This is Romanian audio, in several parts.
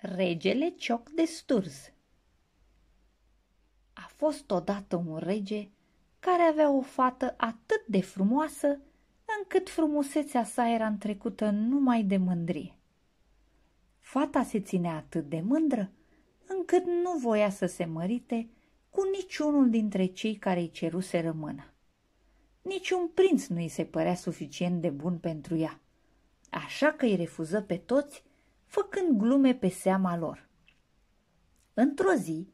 Regele Cioc de Sturz A fost odată un rege care avea o fată atât de frumoasă încât frumusețea sa era întrecută numai de mândrie. Fata se ținea atât de mândră încât nu voia să se mărite cu niciunul dintre cei care îi ceruse rămână. Niciun prinț nu îi se părea suficient de bun pentru ea, așa că îi refuză pe toți făcând glume pe seama lor. Într-o zi,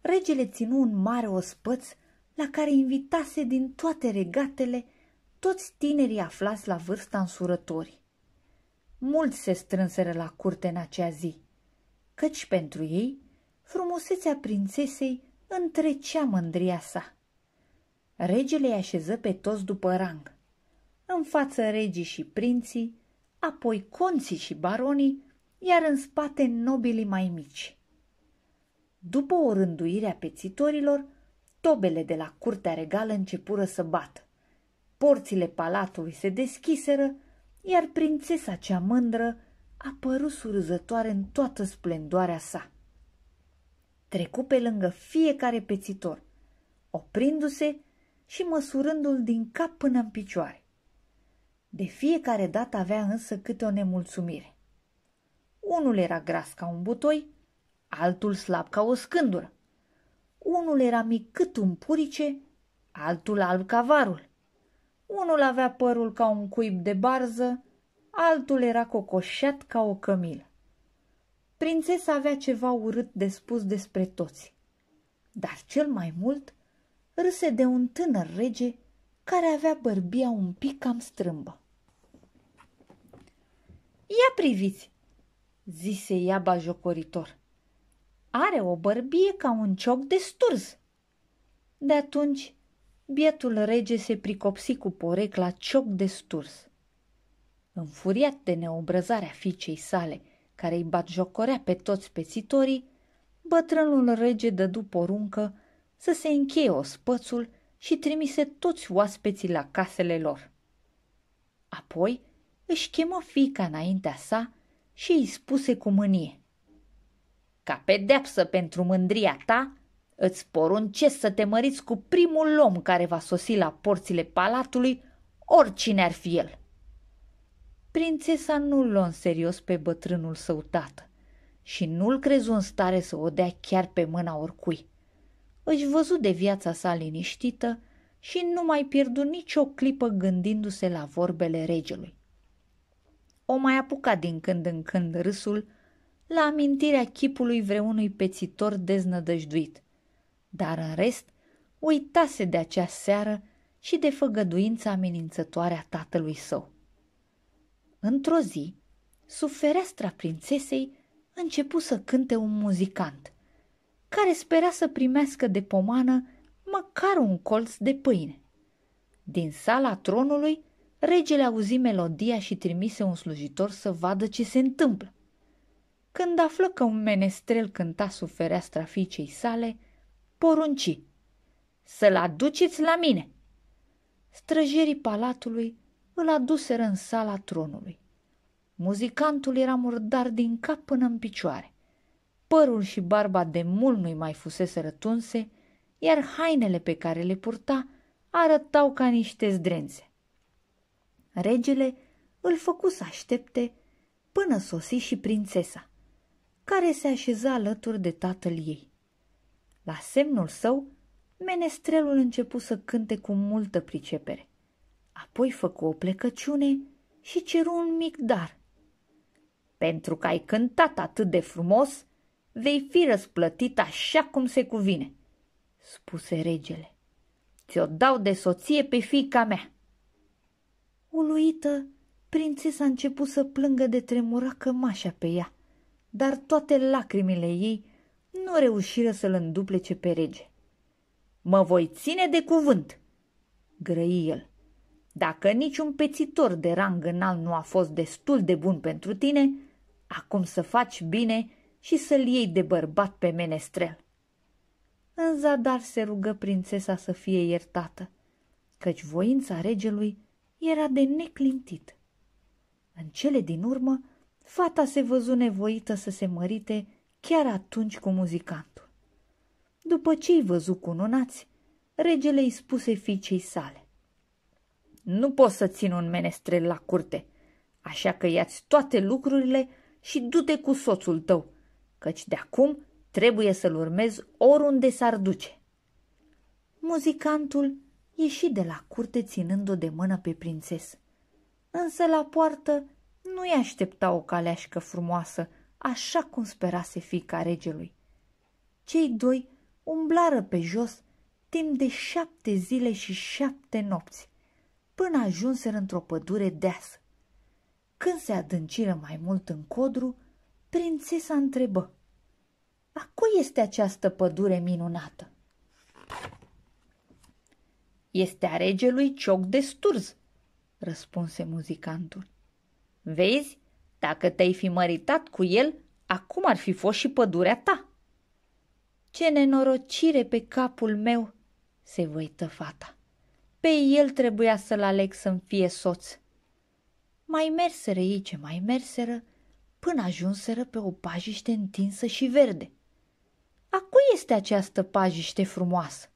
regele ținu un mare ospăț la care invitase din toate regatele toți tinerii aflați la vârsta însurători. Mulți se strânseră la curte în acea zi, căci pentru ei frumusețea prințesei întrecea mândria sa. Regele îi așeză pe toți după rang. În față regii și prinții, apoi conții și baronii, iar în spate nobilii mai mici. După o rânduire a pețitorilor, tobele de la curtea regală începură să bată. Porțile palatului se deschiseră, iar prințesa cea mândră apăru surzătoare în toată splendoarea sa. Trecu pe lângă fiecare pețitor, oprindu-se și măsurându-l din cap până în picioare. De fiecare dată avea însă câte o nemulțumire. Unul era gras ca un butoi, altul slab ca o scândură. Unul era mic cât un purice, altul alb ca varul. Unul avea părul ca un cuib de barză, altul era cocoșat ca o cămilă. Prințesa avea ceva urât de spus despre toți, dar cel mai mult râse de un tânăr rege care avea bărbia un pic cam strâmbă. Ia priviți, zise ea bajocoritor. Are o bărbie ca un cioc de sturz. De atunci, bietul rege se pricopsi cu la cioc de sturz. Înfuriat de neobrăzarea fiicei sale, care îi jocorea pe toți pețitorii, bătrânul rege dădu poruncă să se încheie ospățul și trimise toți oaspeții la casele lor. Apoi își chemă fica înaintea sa și îi spuse cu mânie. Ca pedeapsă pentru mândria ta, îți poruncesc să te măriți cu primul om care va sosi la porțile palatului, oricine ar fi el. Prințesa nu l în serios pe bătrânul său tată și nu-l crezu în stare să o dea chiar pe mâna oricui. Își văzu de viața sa liniștită și nu mai pierdu nicio clipă gândindu-se la vorbele regelui o mai apuca din când în când râsul la amintirea chipului vreunui pețitor deznădăjduit. Dar în rest, uitase de acea seară și de făgăduința amenințătoare a tatălui său. Într-o zi, sub fereastra prințesei începu să cânte un muzicant, care spera să primească de pomană măcar un colț de pâine. Din sala tronului Regele auzi melodia și trimise un slujitor să vadă ce se întâmplă. Când află că un menestrel cânta sub fereastra fiicei sale, porunci să-l aduceți la mine. Străjerii palatului îl aduseră în sala tronului. Muzicantul era murdar din cap până în picioare. Părul și barba de mult nu-i mai fusese rătunse, iar hainele pe care le purta arătau ca niște zdrențe. Regele îl făcu să aștepte până sosi și prințesa, care se așeza alături de tatăl ei. La semnul său, menestrelul începu să cânte cu multă pricepere. Apoi făcu o plecăciune și ceru un mic dar. Pentru că ai cântat atât de frumos, vei fi răsplătit așa cum se cuvine, spuse regele. Ți-o dau de soție pe fiica mea. Uluită, prințesa a început să plângă de tremura cămașa pe ea, dar toate lacrimile ei nu reușiră să-l înduplece pe rege. Mă voi ține de cuvânt, grăi el. Dacă niciun pețitor de rang înalt nu a fost destul de bun pentru tine, acum să faci bine și să-l iei de bărbat pe menestrel. În zadar se rugă prințesa să fie iertată, căci voința regelui era de neclintit. În cele din urmă, fata se văzu nevoită să se mărite chiar atunci cu muzicantul. După ce i văzu cununați, regele îi spuse fiicei sale. Nu pot să țin un menestrel la curte, așa că iați toate lucrurile și du-te cu soțul tău, căci de acum trebuie să-l urmezi oriunde s-ar duce. Muzicantul ieși de la curte ținând-o de mână pe prințesă. Însă la poartă nu-i aștepta o caleașcă frumoasă, așa cum sperase fica regelui. Cei doi umblară pe jos timp de șapte zile și șapte nopți, până ajunseră într-o pădure deasă. Când se adânciră mai mult în codru, prințesa întrebă, A cui este această pădure minunată?" Este a regelui Cioc de Sturz, răspunse muzicantul. Vezi, dacă te-ai fi măritat cu el, acum ar fi fost și pădurea ta. Ce nenorocire pe capul meu, se văită fata. Pe el trebuia să-l aleg să-mi fie soț. Mai merseră ei ce mai merseră, până ajunseră pe o pajiște întinsă și verde. A cui este această pajiște frumoasă?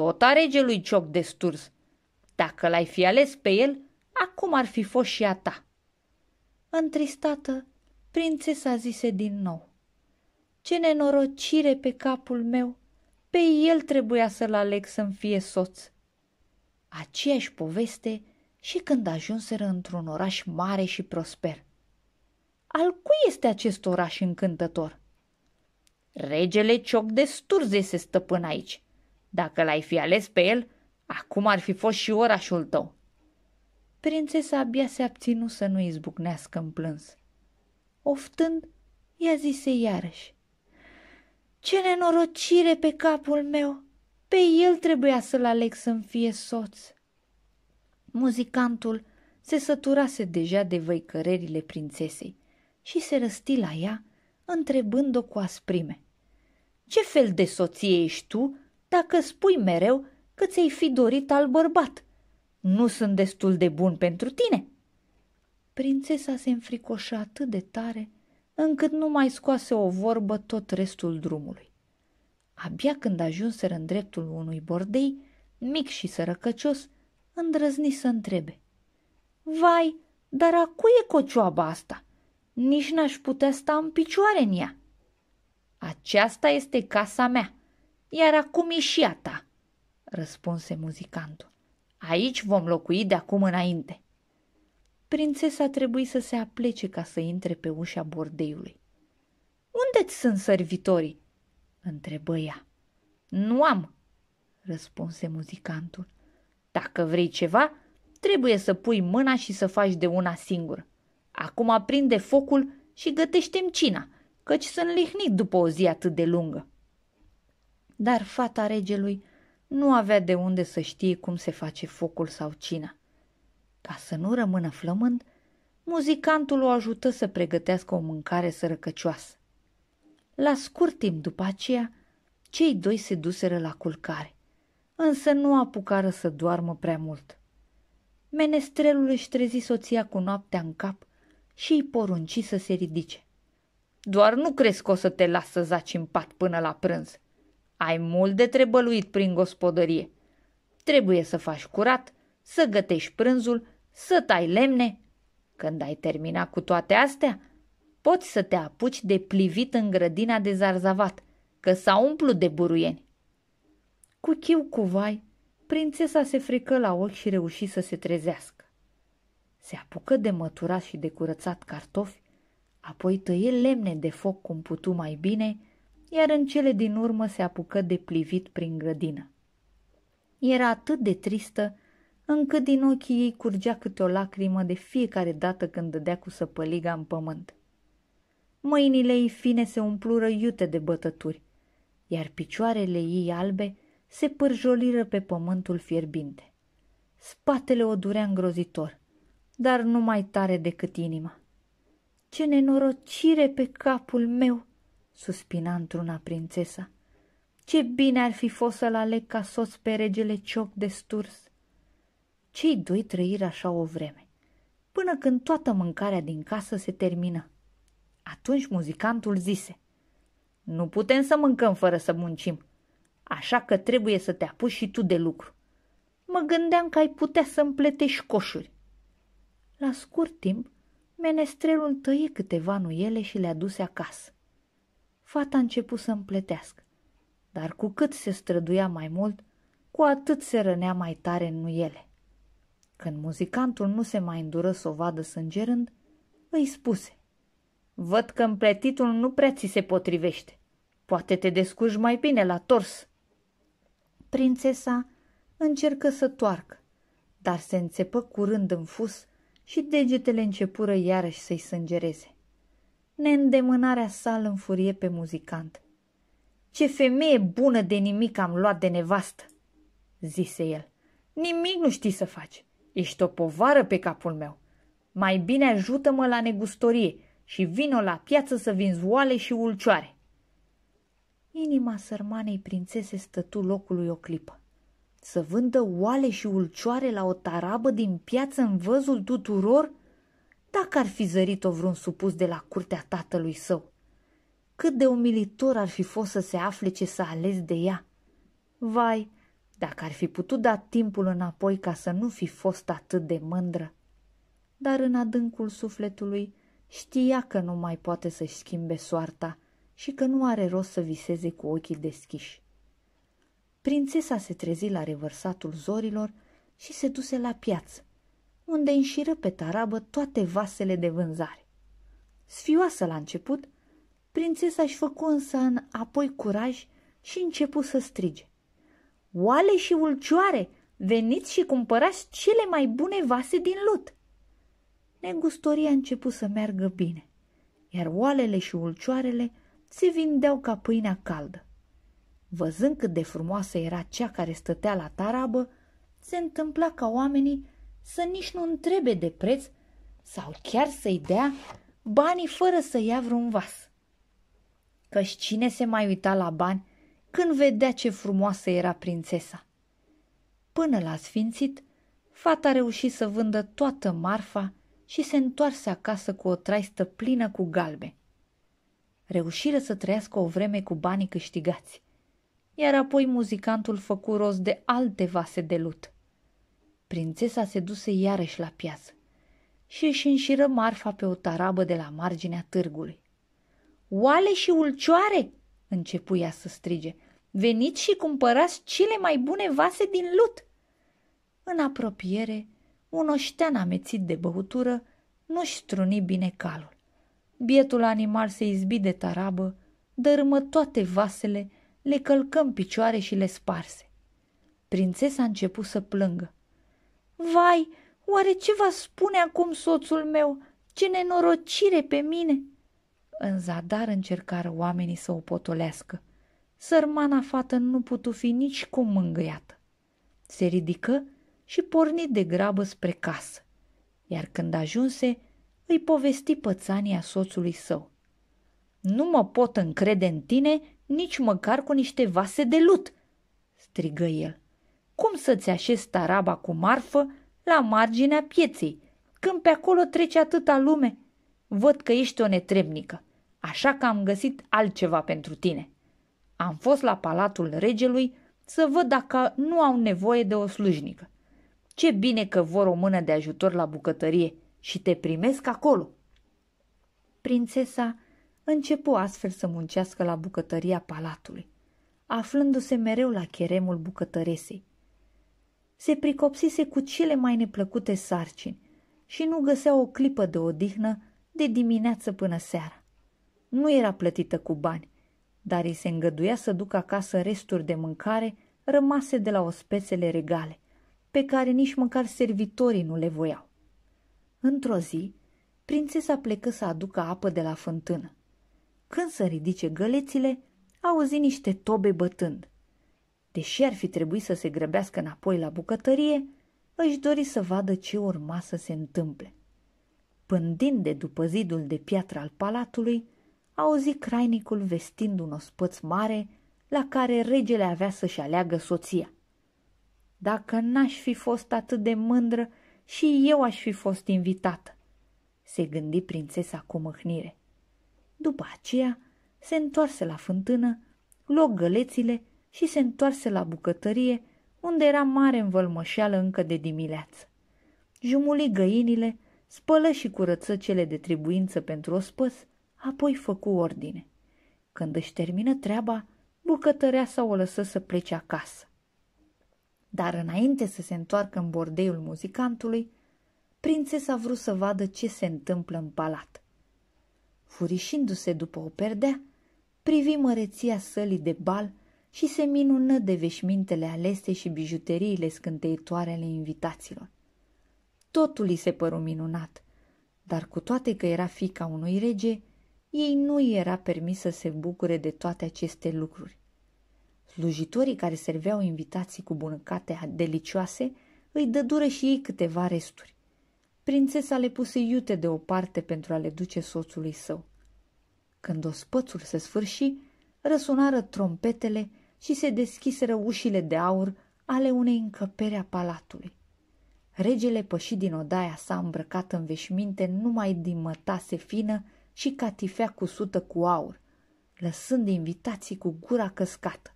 tot a regelui Cioc de Sturs. Dacă l-ai fi ales pe el, acum ar fi fost și a ta. Întristată, prințesa zise din nou. Ce nenorocire pe capul meu! Pe el trebuia să-l aleg să-mi fie soț. Aceeași poveste și când ajunseră într-un oraș mare și prosper. Al cui este acest oraș încântător? Regele Cioc de Sturze se stăpân aici – dacă l-ai fi ales pe el, acum ar fi fost și orașul tău. Prințesa abia se abținu să nu izbucnească în plâns. Oftând, i-a zise iarăși. Ce nenorocire pe capul meu! Pe el trebuia să-l aleg să-mi fie soț. Muzicantul se săturase deja de văicărerile prințesei și se răsti la ea, întrebând-o cu asprime. Ce fel de soție ești tu dacă spui mereu că ți-ai fi dorit al bărbat. Nu sunt destul de bun pentru tine. Prințesa se înfricoșa atât de tare încât nu mai scoase o vorbă tot restul drumului. Abia când ajunseră în dreptul unui bordei, mic și sărăcăcios, îndrăzni să întrebe. Vai, dar a cui e cocioaba asta? Nici n-aș putea sta în picioare în ea. Aceasta este casa mea, iar acum e și a ta, răspunse muzicantul. Aici vom locui de acum înainte. Prințesa trebuie să se aplece ca să intre pe ușa bordeiului. Unde-ți sunt servitorii? întrebă ea. Nu am, răspunse muzicantul. Dacă vrei ceva, trebuie să pui mâna și să faci de una singură. Acum aprinde focul și gătește-mi cina, căci sunt lihnit după o zi atât de lungă dar fata regelui nu avea de unde să știe cum se face focul sau cina. Ca să nu rămână flămând, muzicantul o ajută să pregătească o mâncare sărăcăcioasă. La scurt timp după aceea, cei doi se duseră la culcare, însă nu apucară să doarmă prea mult. Menestrelul își trezi soția cu noaptea în cap și îi porunci să se ridice. Doar nu crezi că o să te las să zaci în pat până la prânz, ai mult de trebăluit prin gospodărie. Trebuie să faci curat, să gătești prânzul, să tai lemne. Când ai terminat cu toate astea, poți să te apuci de plivit în grădina de zarzavat, că s-a umplut de buruieni. Cu chiu cu vai, prințesa se frică la ochi și reuși să se trezească. Se apucă de măturat și de curățat cartofi, apoi tăie lemne de foc cum putu mai bine – iar în cele din urmă se apucă de plivit prin grădină. Era atât de tristă încât din ochii ei curgea câte o lacrimă de fiecare dată când dădea cu săpăliga în pământ. Mâinile ei fine se umplură iute de bătături, iar picioarele ei albe se pârjoliră pe pământul fierbinte. Spatele o durea îngrozitor, dar nu mai tare decât inima. Ce nenorocire pe capul meu!" suspina într-una prințesa. Ce bine ar fi fost să-l aleg ca soț pe regele Cioc de Sturs! Cei doi trăiră așa o vreme, până când toată mâncarea din casă se termină. Atunci muzicantul zise, Nu putem să mâncăm fără să muncim, așa că trebuie să te apuci și tu de lucru. Mă gândeam că ai putea să împletești coșuri. La scurt timp, menestrelul tăie câteva nuiele și le aduse acasă fata a început să împletească. Dar cu cât se străduia mai mult, cu atât se rănea mai tare în nuiele. Când muzicantul nu se mai îndură să o vadă sângerând, îi spuse Văd că împletitul nu prea ți se potrivește. Poate te descurci mai bine la tors. Prințesa încercă să toarcă, dar se înțepă curând în fus și degetele începură iarăși să-i sângereze neîndemânarea sa îl înfurie pe muzicant. Ce femeie bună de nimic am luat de nevastă!" zise el. Nimic nu știi să faci. Ești o povară pe capul meu. Mai bine ajută-mă la negustorie și vino la piață să vinzi oale și ulcioare. Inima sărmanei prințese stătu locului o clipă. Să vândă oale și ulcioare la o tarabă din piață în văzul tuturor? dacă ar fi zărit-o vreun supus de la curtea tatălui său. Cât de umilitor ar fi fost să se afle ce s-a ales de ea. Vai, dacă ar fi putut da timpul înapoi ca să nu fi fost atât de mândră. Dar în adâncul sufletului știa că nu mai poate să-și schimbe soarta și că nu are rost să viseze cu ochii deschiși. Prințesa se trezi la revărsatul zorilor și se duse la piață unde înșiră pe tarabă toate vasele de vânzare. Sfioasă la început, prințesa își făcu însă în apoi curaj și începu să strige. Oale și ulcioare, veniți și cumpărați cele mai bune vase din lut! Negustoria a început să meargă bine, iar oalele și ulcioarele se vindeau ca pâinea caldă. Văzând cât de frumoasă era cea care stătea la tarabă, se întâmpla ca oamenii să nici nu întrebe de preț sau chiar să-i dea banii fără să ia vreun vas. Căci cine se mai uita la bani când vedea ce frumoasă era prințesa? Până la sfințit, fata reuși să vândă toată marfa și se întoarse acasă cu o traistă plină cu galbe. Reușiră să trăiască o vreme cu banii câștigați, iar apoi muzicantul făcu rost de alte vase de lut. Prințesa se duse iarăși la piață și își înșiră marfa pe o tarabă de la marginea târgului. Oale și ulcioare!" începu ea să strige. Veniți și cumpărați cele mai bune vase din lut!" În apropiere, un oștean amețit de băutură nu-și struni bine calul. Bietul animal se izbi de tarabă, dărâmă toate vasele, le călcăm picioare și le sparse. Prințesa a început să plângă. Vai, oare ce va spune acum soțul meu? Ce nenorocire pe mine!" În zadar încercară oamenii să o potolească. Sărmana fată nu putu fi nici cum mângâiată. Se ridică și porni de grabă spre casă, iar când ajunse, îi povesti pățania soțului său. Nu mă pot încrede în tine nici măcar cu niște vase de lut!" strigă el cum să-ți așezi taraba cu marfă la marginea pieței, când pe acolo trece atâta lume? Văd că ești o netrebnică, așa că am găsit altceva pentru tine. Am fost la palatul regelui să văd dacă nu au nevoie de o slujnică. Ce bine că vor o mână de ajutor la bucătărie și te primesc acolo. Prințesa începu astfel să muncească la bucătăria palatului, aflându-se mereu la cheremul bucătăresei se pricopsise cu cele mai neplăcute sarcini și nu găsea o clipă de odihnă de dimineață până seara. Nu era plătită cu bani, dar îi se îngăduia să ducă acasă resturi de mâncare rămase de la ospețele regale, pe care nici măcar servitorii nu le voiau. Într-o zi, prințesa plecă să aducă apă de la fântână. Când să ridice gălețile, auzi niște tobe bătând. Deși ar fi trebuit să se grăbească înapoi la bucătărie, își dori să vadă ce urma să se întâmple. Pândind de după zidul de piatră al palatului, auzi crainicul vestind un ospăț mare la care regele avea să-și aleagă soția. Dacă n-aș fi fost atât de mândră, și eu aș fi fost invitată, se gândi prințesa cu mâhnire. După aceea se întoarse la fântână, luă gălețile și se întoarse la bucătărie, unde era mare învălmășeală încă de dimineață. Jumuli găinile, spălă și curăță cele de trebuință pentru ospăț, apoi făcu ordine. Când își termină treaba, bucătărea sau o lăsă să plece acasă. Dar înainte să se întoarcă în bordeiul muzicantului, prințesa vrut să vadă ce se întâmplă în palat. Furișindu-se după o perdea, privi măreția sălii de bal și se minună de veșmintele alese și bijuteriile scânteitoare ale invitaților. Totul îi se păru minunat, dar cu toate că era fica unui rege, ei nu era permis să se bucure de toate aceste lucruri. Slujitorii care serveau invitații cu bunăcate delicioase îi dădură și ei câteva resturi. Prințesa le puse iute deoparte pentru a le duce soțului său. Când ospățul se sfârși, răsunară trompetele și se deschiseră ușile de aur ale unei încăpere a palatului. Regele păși din odaia sa îmbrăcat în veșminte numai din mătase fină și catifea cusută cu aur, lăsând invitații cu gura căscată.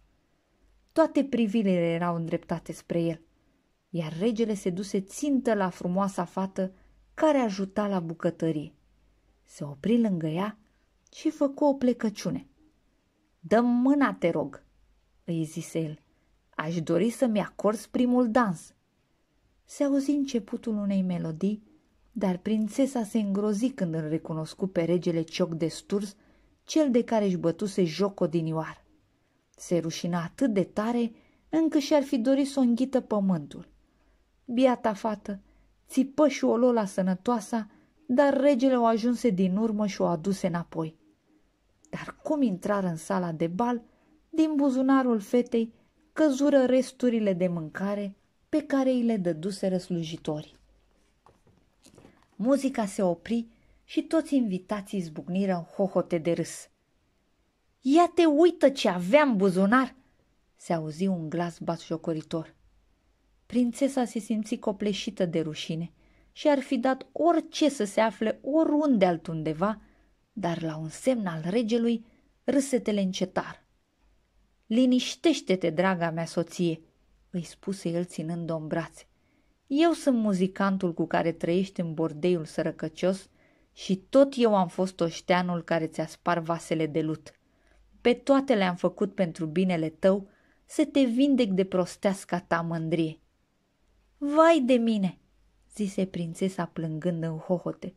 Toate privirile erau îndreptate spre el, iar regele se duse țintă la frumoasa fată care ajuta la bucătărie. Se opri lângă ea și făcu o plecăciune. Dă mâna, te rog!" îi zise el, aș dori să-mi acorzi primul dans. Se auzi începutul unei melodii, dar prințesa se îngrozi când îl recunoscu pe regele Cioc de Sturs, cel de care își bătuse joc odinioar. Se rușina atât de tare încă și-ar fi dorit să o înghită pământul. Biata fată, țipă și o lola sănătoasa, dar regele o ajunse din urmă și o aduse înapoi. Dar cum intrară în sala de bal, din buzunarul fetei căzură resturile de mâncare pe care îi le dăduseră slujitorii. Muzica se opri și toți invitații zbucniră în hohote de râs. Ia te uită ce aveam buzunar!" se auzi un glas batjocoritor. Prințesa se simți copleșită de rușine și ar fi dat orice să se afle oriunde altundeva, dar la un semn al regelui râsetele încetară. Liniștește-te, draga mea soție!" îi spuse el ținând-o în brațe. Eu sunt muzicantul cu care trăiești în bordeiul sărăcăcios și tot eu am fost oșteanul care ți-a spar vasele de lut. Pe toate le-am făcut pentru binele tău să te vindec de prosteasca ta mândrie. Vai de mine, zise prințesa plângând în hohote,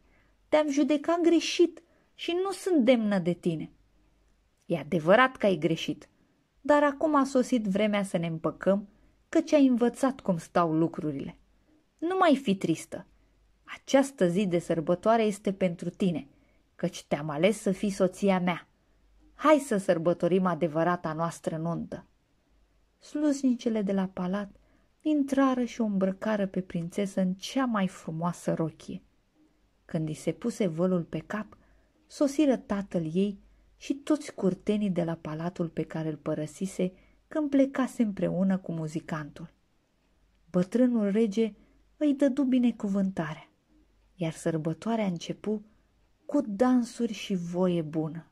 te-am judecat greșit și nu sunt demnă de tine. E adevărat că ai greșit, dar acum a sosit vremea să ne împăcăm, căci ai învățat cum stau lucrurile. Nu mai fi tristă. Această zi de sărbătoare este pentru tine, căci te-am ales să fii soția mea. Hai să sărbătorim adevărata noastră nuntă. Slusnicele de la palat intrară și o îmbrăcară pe prințesă în cea mai frumoasă rochie. Când i se puse vălul pe cap, sosiră tatăl ei și toți curtenii de la palatul pe care îl părăsise când plecase împreună cu muzicantul. Bătrânul rege îi dădu binecuvântarea, iar sărbătoarea începu cu dansuri și voie bună.